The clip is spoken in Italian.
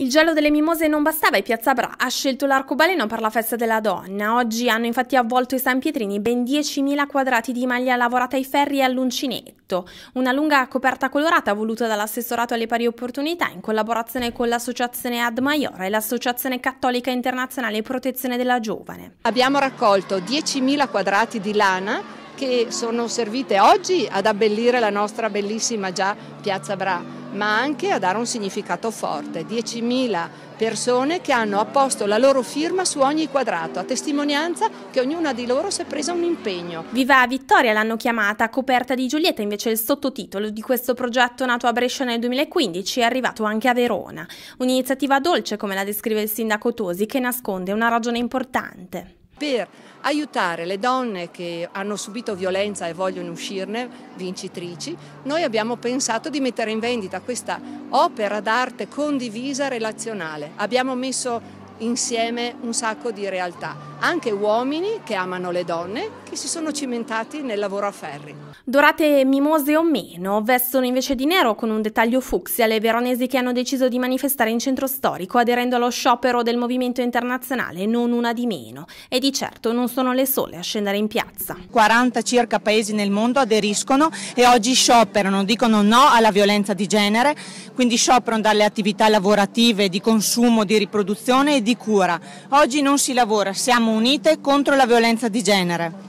Il gelo delle mimose non bastava e Piazza Bra ha scelto l'arcobaleno per la festa della donna. Oggi hanno infatti avvolto i San Pietrini ben 10.000 quadrati di maglia lavorata ai ferri e all'uncinetto, una lunga coperta colorata voluta dall'assessorato alle pari opportunità in collaborazione con l'associazione Ad Maiora e l'associazione cattolica internazionale protezione della giovane. Abbiamo raccolto 10.000 quadrati di lana che sono servite oggi ad abbellire la nostra bellissima già Piazza Bra, ma anche a dare un significato forte. 10.000 persone che hanno apposto la loro firma su ogni quadrato, a testimonianza che ognuna di loro si è presa un impegno. Viva Vittoria l'hanno chiamata, coperta di Giulietta invece il sottotitolo di questo progetto nato a Brescia nel 2015 è arrivato anche a Verona. Un'iniziativa dolce, come la descrive il sindaco Tosi, che nasconde una ragione importante per aiutare le donne che hanno subito violenza e vogliono uscirne vincitrici, noi abbiamo pensato di mettere in vendita questa opera d'arte condivisa relazionale. Abbiamo messo insieme un sacco di realtà anche uomini che amano le donne, che si sono cimentati nel lavoro a ferri. Dorate mimose o meno, vestono invece di nero con un dettaglio fucsia le veronesi che hanno deciso di manifestare in centro storico aderendo allo sciopero del movimento internazionale, non una di meno. E di certo non sono le sole a scendere in piazza. 40 circa paesi nel mondo aderiscono e oggi scioperano, dicono no alla violenza di genere, quindi scioperano dalle attività lavorative, di consumo, di riproduzione e di cura. Oggi non si lavora, siamo siamo unite contro la violenza di genere.